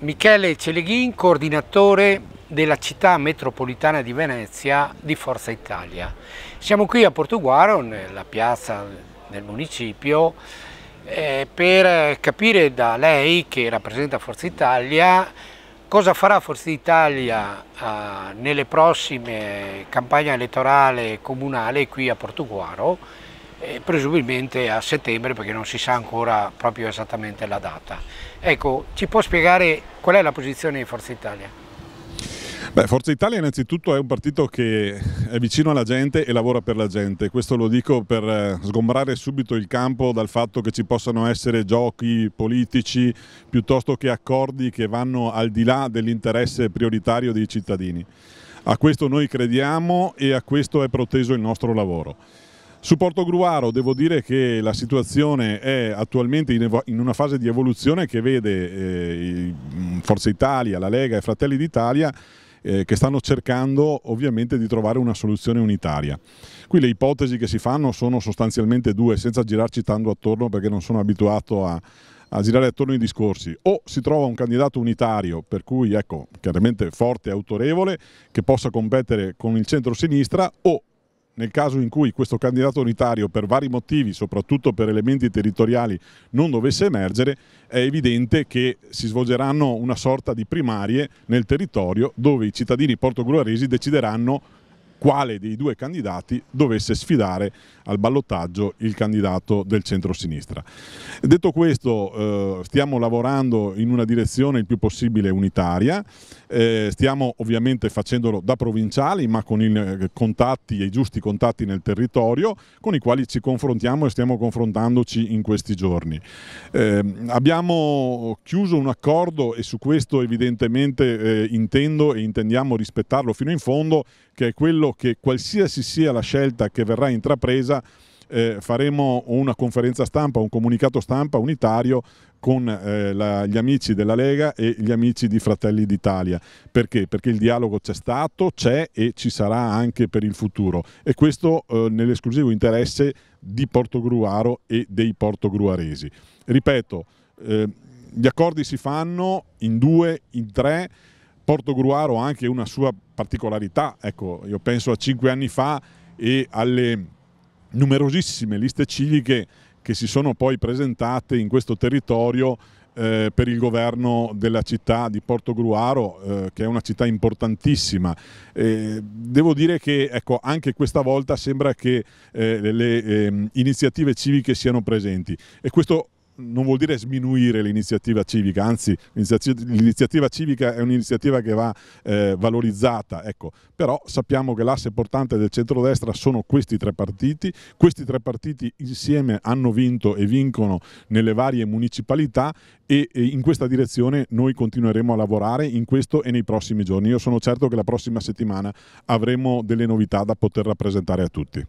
Michele Celeghin, coordinatore della città metropolitana di Venezia di Forza Italia. Siamo qui a Portoguaro, nella piazza del municipio, eh, per capire da lei, che rappresenta Forza Italia, cosa farà Forza Italia eh, nelle prossime campagne elettorali comunali qui a Portoguaro e eh, presumibilmente a settembre perché non si sa ancora proprio esattamente la data. Ecco, ci può spiegare qual è la posizione di Forza Italia? Beh, Forza Italia innanzitutto è un partito che è vicino alla gente e lavora per la gente, questo lo dico per eh, sgombrare subito il campo dal fatto che ci possano essere giochi politici piuttosto che accordi che vanno al di là dell'interesse prioritario dei cittadini. A questo noi crediamo e a questo è proteso il nostro lavoro. Su Porto Gruaro devo dire che la situazione è attualmente in una fase di evoluzione che vede eh, Forza Italia, la Lega e Fratelli d'Italia eh, che stanno cercando ovviamente di trovare una soluzione unitaria. Qui le ipotesi che si fanno sono sostanzialmente due, senza girarci tanto attorno perché non sono abituato a, a girare attorno i discorsi. O si trova un candidato unitario, per cui ecco, chiaramente forte e autorevole, che possa competere con il centro-sinistra, o nel caso in cui questo candidato unitario per vari motivi, soprattutto per elementi territoriali, non dovesse emergere, è evidente che si svolgeranno una sorta di primarie nel territorio dove i cittadini portogruaresi decideranno quale dei due candidati dovesse sfidare al ballottaggio il candidato del centro-sinistra. Detto questo, eh, stiamo lavorando in una direzione il più possibile unitaria, eh, stiamo ovviamente facendolo da provinciali, ma con i, eh, contatti, i giusti contatti nel territorio, con i quali ci confrontiamo e stiamo confrontandoci in questi giorni. abbiamo chiuso un accordo e su questo evidentemente intendo e intendiamo rispettarlo fino in fondo, che è quello sicuro che qualsiasi sia la scelta che verrà intrapresa, eh, faremo una conferenza stampa, un comunicato stampa unitario con eh, la, gli amici della Lega e gli amici di Fratelli d'Italia. Perché? Perché il dialogo c'è stato, c'è e ci sarà anche per il futuro. E questo eh, nell'esclusivo interesse di Portogruaro e dei portogruaresi. Ripeto, eh, gli accordi si fanno in due, in tre Porto Gruaro ha anche una sua particolarità, ecco, io penso a cinque anni fa e alle numerosissime liste civiche che si sono poi presentate in questo territorio eh, per il governo della città di Porto Gruaro, eh, che è una città importantissima. Eh, devo dire che ecco, anche questa volta sembra che eh, le, ehm, iniziative civiche siano presenti e questo non vuol dire sminuire l'iniziativa civica, anzi l'iniziativa civica è un'iniziativa che va eh, valorizzata, ecco. però sappiamo che l'asse portante del centrodestra sono questi tre partiti, questi tre partiti insieme hanno vinto e vincono nelle varie municipalità e, e in questa direzione noi continueremo a lavorare in questo e nei prossimi giorni. Io sono certo che la prossima settimana avremo delle novità da poter rappresentare a tutti.